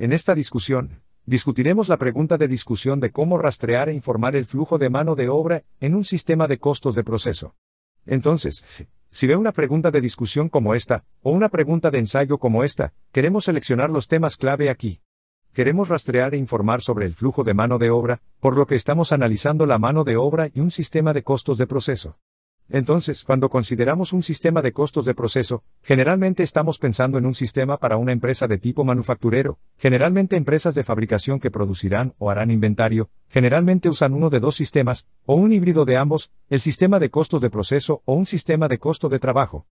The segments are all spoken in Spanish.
En esta discusión, discutiremos la pregunta de discusión de cómo rastrear e informar el flujo de mano de obra en un sistema de costos de proceso. Entonces, si ve una pregunta de discusión como esta, o una pregunta de ensayo como esta, queremos seleccionar los temas clave aquí. Queremos rastrear e informar sobre el flujo de mano de obra, por lo que estamos analizando la mano de obra y un sistema de costos de proceso. Entonces, cuando consideramos un sistema de costos de proceso, generalmente estamos pensando en un sistema para una empresa de tipo manufacturero, generalmente empresas de fabricación que producirán o harán inventario, generalmente usan uno de dos sistemas, o un híbrido de ambos, el sistema de costos de proceso o un sistema de costo de trabajo.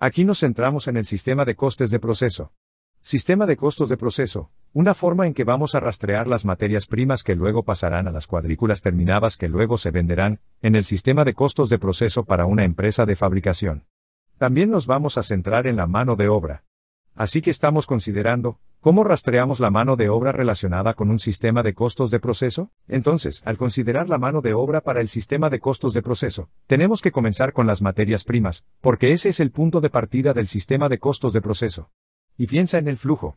Aquí nos centramos en el sistema de costes de proceso. Sistema de costos de proceso, una forma en que vamos a rastrear las materias primas que luego pasarán a las cuadrículas terminadas que luego se venderán, en el sistema de costos de proceso para una empresa de fabricación. También nos vamos a centrar en la mano de obra. Así que estamos considerando, ¿Cómo rastreamos la mano de obra relacionada con un sistema de costos de proceso? Entonces, al considerar la mano de obra para el sistema de costos de proceso, tenemos que comenzar con las materias primas, porque ese es el punto de partida del sistema de costos de proceso. Y piensa en el flujo.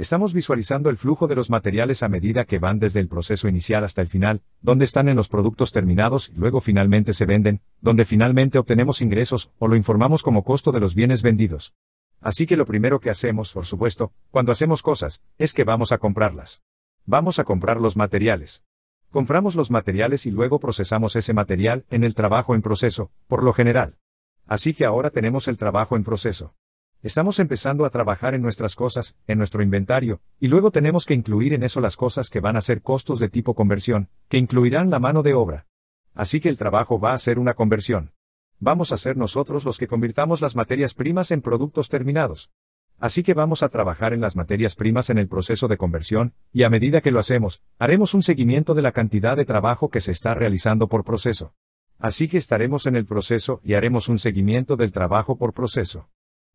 Estamos visualizando el flujo de los materiales a medida que van desde el proceso inicial hasta el final, donde están en los productos terminados y luego finalmente se venden, donde finalmente obtenemos ingresos o lo informamos como costo de los bienes vendidos. Así que lo primero que hacemos, por supuesto, cuando hacemos cosas, es que vamos a comprarlas. Vamos a comprar los materiales. Compramos los materiales y luego procesamos ese material en el trabajo en proceso, por lo general. Así que ahora tenemos el trabajo en proceso. Estamos empezando a trabajar en nuestras cosas, en nuestro inventario, y luego tenemos que incluir en eso las cosas que van a ser costos de tipo conversión, que incluirán la mano de obra. Así que el trabajo va a ser una conversión. Vamos a ser nosotros los que convirtamos las materias primas en productos terminados. Así que vamos a trabajar en las materias primas en el proceso de conversión, y a medida que lo hacemos, haremos un seguimiento de la cantidad de trabajo que se está realizando por proceso. Así que estaremos en el proceso y haremos un seguimiento del trabajo por proceso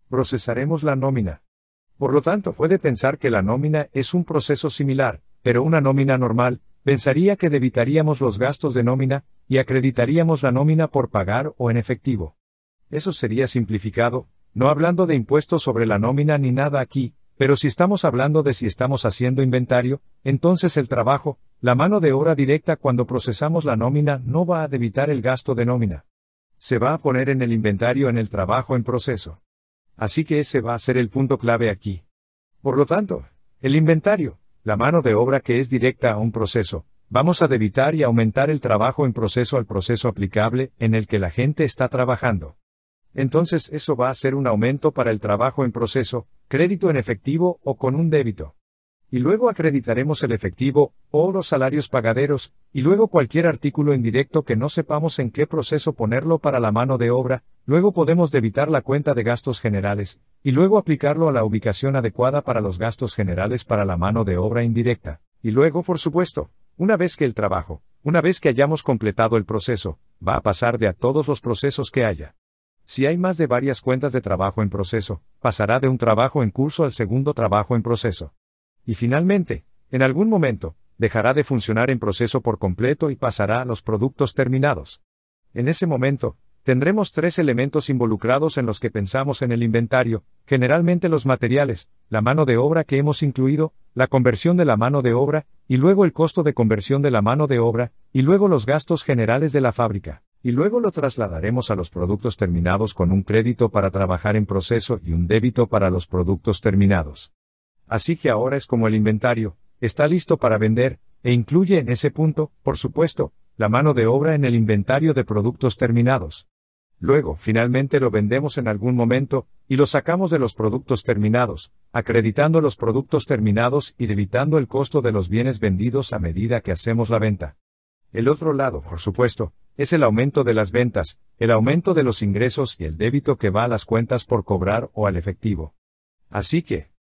procesaremos la nómina. Por lo tanto, puede pensar que la nómina es un proceso similar, pero una nómina normal, pensaría que debitaríamos los gastos de nómina, y acreditaríamos la nómina por pagar o en efectivo. Eso sería simplificado, no hablando de impuestos sobre la nómina ni nada aquí, pero si estamos hablando de si estamos haciendo inventario, entonces el trabajo, la mano de obra directa cuando procesamos la nómina no va a debitar el gasto de nómina. Se va a poner en el inventario en el trabajo en proceso. Así que ese va a ser el punto clave aquí. Por lo tanto, el inventario, la mano de obra que es directa a un proceso, vamos a debitar y aumentar el trabajo en proceso al proceso aplicable en el que la gente está trabajando. Entonces eso va a ser un aumento para el trabajo en proceso, crédito en efectivo o con un débito y luego acreditaremos el efectivo, o los salarios pagaderos, y luego cualquier artículo indirecto que no sepamos en qué proceso ponerlo para la mano de obra, luego podemos debitar la cuenta de gastos generales, y luego aplicarlo a la ubicación adecuada para los gastos generales para la mano de obra indirecta. Y luego, por supuesto, una vez que el trabajo, una vez que hayamos completado el proceso, va a pasar de a todos los procesos que haya. Si hay más de varias cuentas de trabajo en proceso, pasará de un trabajo en curso al segundo trabajo en proceso. Y finalmente, en algún momento, dejará de funcionar en proceso por completo y pasará a los productos terminados. En ese momento, tendremos tres elementos involucrados en los que pensamos en el inventario, generalmente los materiales, la mano de obra que hemos incluido, la conversión de la mano de obra, y luego el costo de conversión de la mano de obra, y luego los gastos generales de la fábrica, y luego lo trasladaremos a los productos terminados con un crédito para trabajar en proceso y un débito para los productos terminados. Así que ahora es como el inventario, está listo para vender, e incluye en ese punto, por supuesto, la mano de obra en el inventario de productos terminados. Luego, finalmente lo vendemos en algún momento, y lo sacamos de los productos terminados, acreditando los productos terminados y debitando el costo de los bienes vendidos a medida que hacemos la venta. El otro lado, por supuesto, es el aumento de las ventas, el aumento de los ingresos y el débito que va a las cuentas por cobrar o al efectivo. Así que,